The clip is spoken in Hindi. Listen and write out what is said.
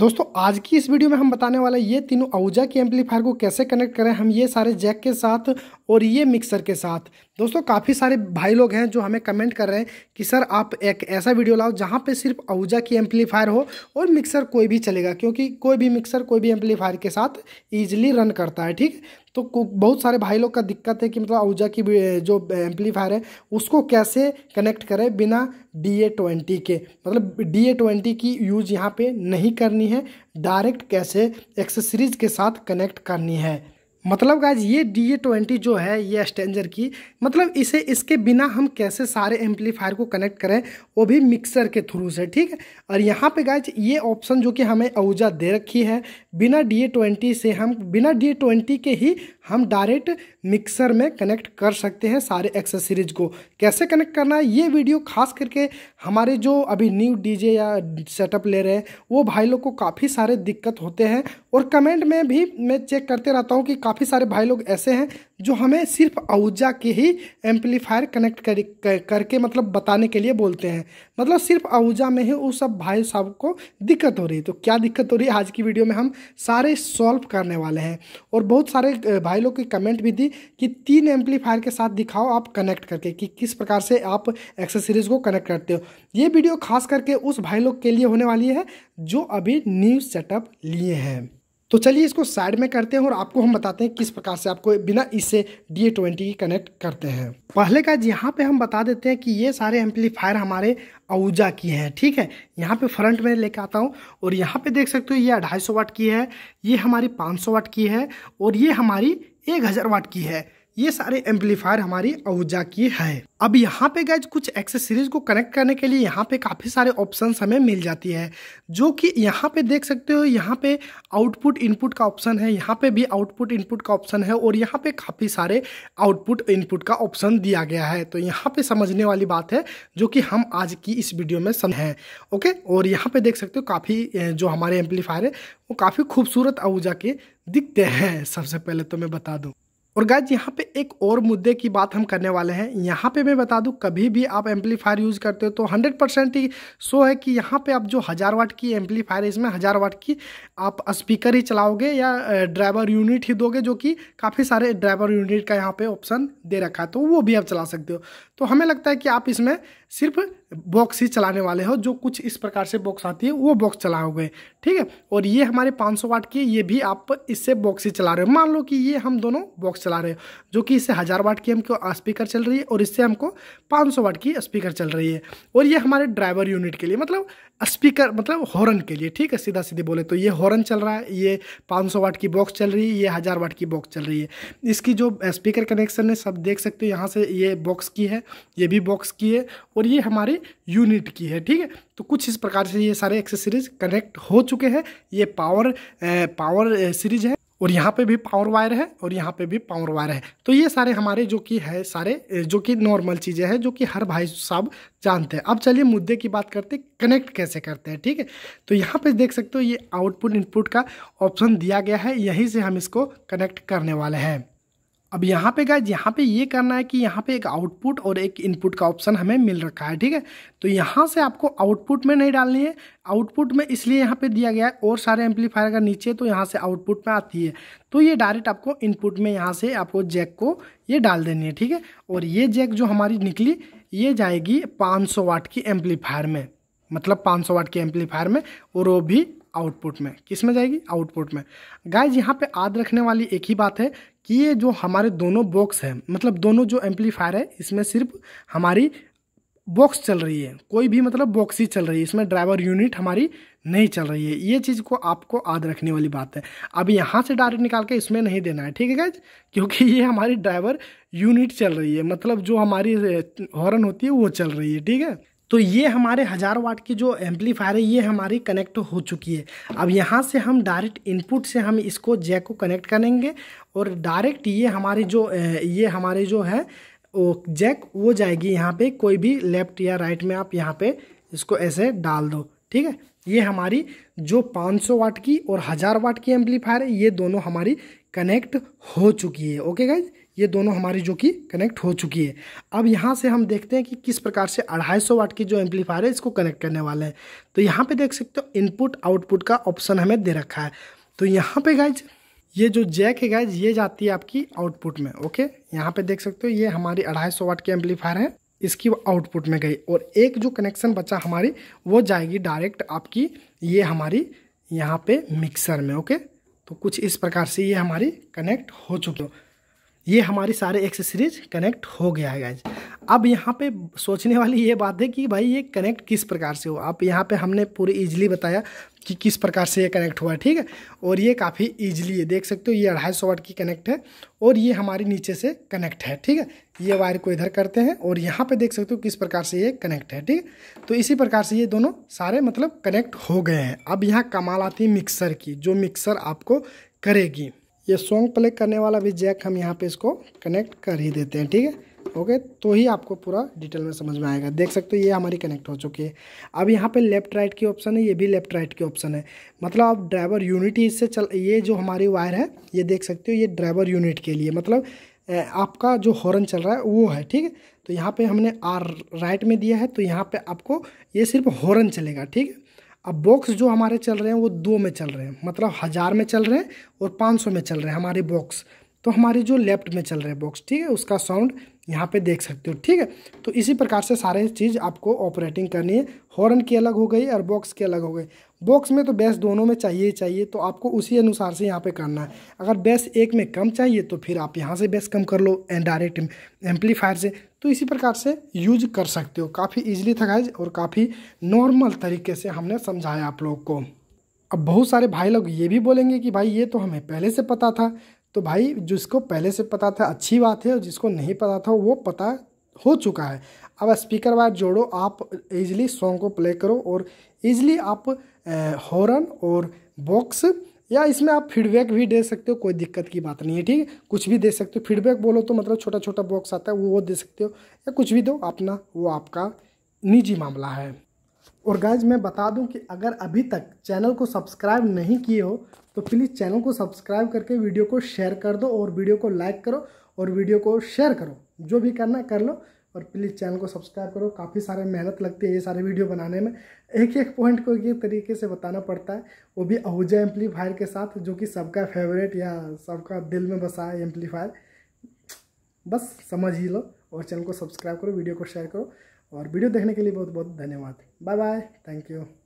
दोस्तों आज की इस वीडियो में हम बताने वाले ये तीनों औजा के एम्पलीफायर को कैसे कनेक्ट करें हम ये सारे जैक के साथ और ये मिक्सर के साथ दोस्तों काफ़ी सारे भाई लोग हैं जो हमें कमेंट कर रहे हैं कि सर आप एक ऐसा वीडियो लाओ जहाँ पे सिर्फ आहूजा की एम्पलीफायर हो और मिक्सर कोई भी चलेगा क्योंकि कोई भी मिक्सर कोई भी एम्पलीफायर के साथ ईजिली रन करता है ठीक तो बहुत सारे भाई लोग का दिक्कत है कि मतलब आहूजा की जो एम्पलीफायर है उसको कैसे कनेक्ट करें बिना डी ए ट्वेंटी के मतलब डी ए ट्वेंटी की यूज़ यहाँ पे नहीं करनी है डायरेक्ट कैसे एक्सेसरीज के साथ कनेक्ट करनी है मतलब गाइज ये डी ए ट्वेंटी जो है ये स्टेंजर की मतलब इसे इसके बिना हम कैसे सारे एम्पलीफायर को कनेक्ट करें वो भी मिक्सर के थ्रू से ठीक है और यहाँ पे गाइज ये ऑप्शन जो कि हमें ऊर्जा दे रखी है बिना डी ए ट्वेंटी से हम बिना डी ए ट्वेंटी के ही हम डायरेक्ट मिक्सर में कनेक्ट कर सकते हैं सारे एक्सेसरीज को कैसे कनेक्ट करना है ये वीडियो खास करके हमारे जो अभी न्यू डीजे या सेटअप ले रहे हैं वो भाई लोग को काफ़ी सारे दिक्कत होते हैं और कमेंट में भी मैं चेक करते रहता हूँ कि काफ़ी सारे भाई लोग ऐसे हैं जो हमें सिर्फ आहूजा के ही एम्पलीफायर कनेक्ट कर, कर करके मतलब बताने के लिए बोलते हैं मतलब सिर्फ आहूजा में ही उस सब भाई साहब को दिक्कत हो रही है तो क्या दिक्कत हो रही है आज की वीडियो में हम सारे सॉल्व करने वाले हैं और बहुत सारे भाई लोग की कमेंट भी दी कि तीन एम्पलीफायर के साथ दिखाओ आप कनेक्ट करके कि किस प्रकार से आप एक्सेसरीज को कनेक्ट करते हो ये वीडियो खास करके उस भाई लोग के लिए होने वाली है जो अभी न्यू सेटअप लिए हैं तो चलिए इसको साइड में करते हैं और आपको हम बताते हैं किस प्रकार से आपको बिना इससे डी ए ट्वेंटी कनेक्ट करते हैं पहले का यहाँ पे हम बता देते हैं कि ये सारे एम्पलीफायर हमारे अवजा की हैं ठीक है यहाँ पे फ्रंट में लेके आता हूँ और यहाँ पे देख सकते हो ये 250 सौ वाट की है ये हमारी 500 सौ वाट की है और ये हमारी एक हज़ार वाट की है ये सारे एम्पलीफायर हमारी ओजा की है अब यहाँ पे गैज कुछ एक्सेसरीज को कनेक्ट करने के लिए यहाँ पे काफ़ी सारे ऑप्शन हमें मिल जाती है जो कि यहाँ पे देख सकते हो यहाँ पे आउटपुट इनपुट का ऑप्शन है यहाँ पे भी आउटपुट इनपुट का ऑप्शन है और यहाँ पे काफ़ी सारे आउटपुट इनपुट का ऑप्शन दिया गया है तो यहाँ पे समझने वाली बात है जो कि हम आज की इस वीडियो में समझ हैं ओके और यहाँ पे देख सकते हो काफ़ी जो हमारे एम्पलीफायर है वो काफ़ी खूबसूरत अवजा के दिखते हैं सबसे पहले तो मैं बता दूँ और गाइज यहाँ पे एक और मुद्दे की बात हम करने वाले हैं यहाँ पे मैं बता दूँ कभी भी आप एम्पलीफायर यूज़ करते हो तो 100 परसेंट ही शो है कि यहाँ पे आप जो हज़ार वाट की एम्पलीफायर है इसमें हज़ार वाट की आप स्पीकर ही चलाओगे या ड्राइवर यूनिट ही दोगे जो कि काफ़ी सारे ड्राइवर यूनिट का यहाँ पर ऑप्शन दे रखा है तो वो भी आप चला सकते हो तो हमें लगता है कि आप इसमें सिर्फ बॉक्स ही चलाने वाले हो जो कुछ इस प्रकार से बॉक्स आती है वो बॉक्स चलाओगे ठीक है और ये हमारे 500 वाट की ये भी आप इससे बॉक्स ही चला रहे हो मान लो कि ये हम दोनों बॉक्स चला रहे हो जो कि इससे हज़ार वाट की हमको स्पीकर चल रही है और इससे हमको 500 वाट की स्पीकर चल रही है और ये हमारे ड्राइवर यूनिट के लिए मतलब स्पीकर मतलब हॉर्न के लिए ठीक है सीधा सीधे बोले तो ये हॉर्न चल रहा है ये पाँच वाट की बॉक्स चल रही है ये हज़ार वाट की बॉक्स चल रही है इसकी जो स्पीकर कनेक्शन है सब देख सकते हो यहाँ से ये बॉक्स की है ये भी बॉक्स की है और ये हमारे यूनिट की है ठीक है तो कुछ इस प्रकार से ये सारे एक्सेसरीज कनेक्ट हो चुके हैं ये पावर पावर सीरीज है और यहाँ पे भी पावर वायर है और यहाँ पे भी पावर वायर है तो ये सारे हमारे जो कि है सारे जो कि नॉर्मल चीज़ें हैं जो कि हर भाई साहब जानते हैं अब चलिए मुद्दे की बात करते हैं कनेक्ट कैसे करते हैं ठीक है तो यहाँ पे देख सकते हो ये आउटपुट इनपुट का ऑप्शन दिया गया है यहीं से हम इसको कनेक्ट करने वाले हैं अब यहाँ पे गाइज यहाँ पे ये करना है कि यहाँ पे एक आउटपुट और एक इनपुट का ऑप्शन हमें मिल रखा है ठीक है तो यहाँ से आपको आउटपुट में नहीं डालनी है आउटपुट में इसलिए यहाँ पे दिया गया है और सारे एम्पलीफायर का नीचे तो यहाँ से आउटपुट में आती है तो ये डायरेक्ट आपको इनपुट में यहाँ से आपको जैक को ये डाल देनी है ठीक है और ये जैक जो हमारी निकली ये जाएगी पाँच वाट की एम्पलीफायर में मतलब 500 वाट के एम्पलीफायर में और वो भी आउटपुट में किस में जाएगी आउटपुट में गाइज यहाँ पे याद रखने वाली एक ही बात है कि ये जो हमारे दोनों बॉक्स हैं मतलब दोनों जो एम्पलीफायर है इसमें सिर्फ हमारी बॉक्स चल रही है कोई भी मतलब बॉक्स ही चल रही है इसमें ड्राइवर यूनिट हमारी नहीं चल रही है ये चीज़ को आपको याद रखने वाली बात है अब यहाँ से डायरेक्ट निकाल के इसमें नहीं देना है ठीक है गाइज क्योंकि ये हमारी ड्राइवर यूनिट चल रही है मतलब जो हमारी हॉर्न होती है वो चल रही है ठीक है तो ये हमारे हज़ार वाट की जो एम्पलीफायर है ये हमारी कनेक्ट हो चुकी है अब यहाँ से हम डायरेक्ट इनपुट से हम इसको जैक को कनेक्ट करेंगे और डायरेक्ट ये हमारी जो ये हमारे जो है वो जैक वो जाएगी यहाँ पे कोई भी लेफ्ट या राइट में आप यहाँ पे इसको ऐसे डाल दो ठीक है ये हमारी जो 500 वाट की और हज़ार वाट की एम्पलीफायर है ये दोनों हमारी कनेक्ट हो चुकी है ओके गाइज ये दोनों हमारी जो कि कनेक्ट हो चुकी है अब यहाँ से हम देखते हैं कि किस प्रकार से अढ़ाई सौ वाट की जो एम्पलीफायर है इसको कनेक्ट करने वाले हैं तो यहाँ पे देख सकते हो इनपुट आउटपुट का ऑप्शन हमें दे रखा है तो यहाँ पे गाइज ये जो जैक है गाइज ये जाती है आपकी आउटपुट में ओके यहाँ पे देख सकते हो ये हमारी अढ़ाई सौ वाट की एम्पलीफायर है इसकी आउटपुट में गई और एक जो कनेक्शन बचा हमारी वो जाएगी डायरेक्ट आपकी ये हमारी यहाँ पे मिक्सर में ओके तो कुछ इस प्रकार से ये हमारी कनेक्ट हो चुकी है ये हमारी सारे एक्सेसरीज कनेक्ट हो गया है गाइज अब यहाँ पे सोचने वाली ये बात है कि भाई ये कनेक्ट किस प्रकार से हो आप यहाँ पे हमने पूरे ईजिली बताया कि किस प्रकार से ये कनेक्ट हुआ है ठीक है और ये काफ़ी ईजिली है देख सकते हो ये अढ़ाई सौ वाट की कनेक्ट है और ये हमारी नीचे से कनेक्ट है ठीक है ये वायर को इधर करते हैं और यहाँ पर देख सकते हो किस प्रकार से ये कनेक्ट है ठीक है तो इसी प्रकार से ये दोनों सारे मतलब कनेक्ट हो गए हैं अब यहाँ कमाल आती है मिक्सर की जो मिक्सर आपको करेगी ये सॉन्ग प्ले करने वाला भी जैक हम यहाँ पे इसको कनेक्ट कर ही देते हैं ठीक है ओके तो ही आपको पूरा डिटेल में समझ में आएगा देख सकते हो ये हमारी कनेक्ट हो चुकी है अब यहाँ पे लेफ्ट राइट की ऑप्शन है ये भी लेफ्ट राइट की ऑप्शन है मतलब आप ड्राइवर यूनिट ही इससे चल ये जो हमारी वायर है ये देख सकते हो ये ड्राइवर यूनिट के लिए मतलब आपका जो हॉर्न चल रहा है वो है ठीक है तो यहाँ पर हमने आर राइट में दिया है तो यहाँ पर आपको ये सिर्फ हॉर्न चलेगा ठीक है अब बॉक्स जो हमारे चल रहे हैं वो दो में चल रहे हैं मतलब हज़ार में चल रहे हैं और पाँच सौ में चल रहे हैं हमारे बॉक्स तो हमारे जो लेफ्ट में चल रहे हैं बॉक्स ठीक है उसका साउंड यहाँ पे देख सकते हो ठीक है तो इसी प्रकार से सारे चीज़ आपको ऑपरेटिंग करनी है हॉर्न की अलग हो गई और बॉक्स की अलग हो गई बॉक्स में तो बेस दोनों में चाहिए ही चाहिए तो आपको उसी अनुसार से यहाँ पे करना है अगर बेस एक में कम चाहिए तो फिर आप यहाँ से बेस कम कर लो एंड डायरेक्ट एम्पलीफायर से तो इसी प्रकार से यूज कर सकते हो काफ़ी इजीली था गाइज और काफ़ी नॉर्मल तरीके से हमने समझाया आप लोग को अब बहुत सारे भाई लोग ये भी बोलेंगे कि भाई ये तो हमें पहले से पता था तो भाई जिसको पहले से पता था अच्छी बात है और जिसको नहीं पता था वो पता हो चुका है अब स्पीकर वायर जोड़ो आप इजिली सॉन्ग को प्ले करो और इजिली आप हॉर्न और बॉक्स या इसमें आप फीडबैक भी दे सकते हो कोई दिक्कत की बात नहीं है ठीक है कुछ भी दे सकते हो फीडबैक बोलो तो मतलब छोटा छोटा बॉक्स आता है वो वो दे सकते हो या कुछ भी दो अपना वो आपका निजी मामला है और गाइज मैं बता दूं कि अगर अभी तक चैनल को सब्सक्राइब नहीं किए हो तो प्लीज़ चैनल को सब्सक्राइब करके वीडियो को शेयर कर दो और वीडियो को लाइक करो और वीडियो को शेयर करो जो भी करना कर लो और प्लीज़ चैनल को सब्सक्राइब करो काफ़ी सारे मेहनत लगती है ये सारे वीडियो बनाने में एक एक पॉइंट को एक तरीके से बताना पड़ता है वो भी आहूजा एम्पलीफायर के साथ जो कि सबका फेवरेट या सबका दिल में बसा है एम्पलीफायर बस समझ ही लो और चैनल को सब्सक्राइब करो वीडियो को शेयर करो और वीडियो देखने के लिए बहुत बहुत धन्यवाद बाय बाय थैंक यू